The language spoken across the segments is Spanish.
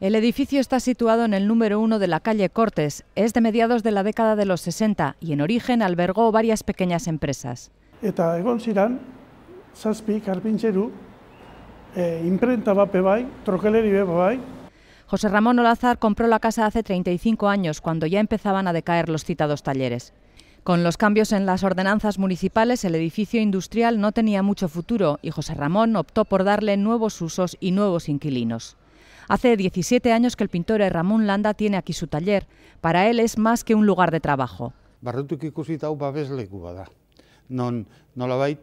El edificio está situado en el número uno de la calle Cortes, es de mediados de la década de los 60 y en origen albergó varias pequeñas empresas. E, José Ramón Olazar compró la casa hace 35 años, cuando ya empezaban a decaer los citados talleres. Con los cambios en las ordenanzas municipales, el edificio industrial no tenía mucho futuro y José Ramón optó por darle nuevos usos y nuevos inquilinos. Hace 17 años que el pintor Ramón Landa tiene aquí su taller. Para él es más que un lugar de trabajo. Barrutik ikusita hau babesleku bada. Non, nolabait,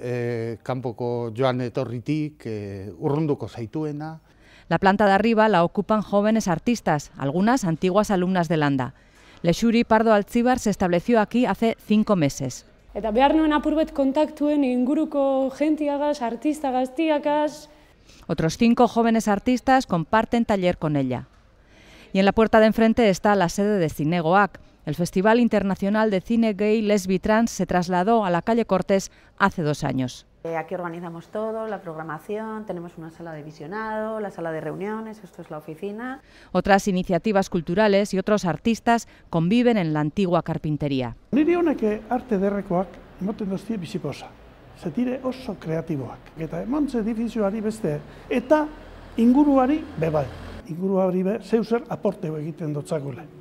eh kanpoko joan etorritik eh, urrunduko zaituena. La planta de arriba la ocupan jóvenes artistas, algunas antiguas alumnas de Landa. Lexuri Pardo Altzibar se estableció aquí hace cinco meses. Eta behar nuen apurbet kontaktuen inguruko jentiagaz, artistagaz, Otros cinco jóvenes artistas comparten taller con ella. Y en la puerta de enfrente está la sede de Cinegoac. El Festival Internacional de Cine Gay, Lesbi Trans se trasladó a la calle Cortés hace dos años. Eh, aquí organizamos todo, la programación, tenemos una sala de visionado, la sala de reuniones, esto es la oficina. Otras iniciativas culturales y otros artistas conviven en la antigua carpintería. una que arte RECOAC no tendría visiposa. zetire oso kreatiboak. Eta emantze edifizioari beste, eta inguruari bebai. Inguruari be, zeu zer egiten dutzak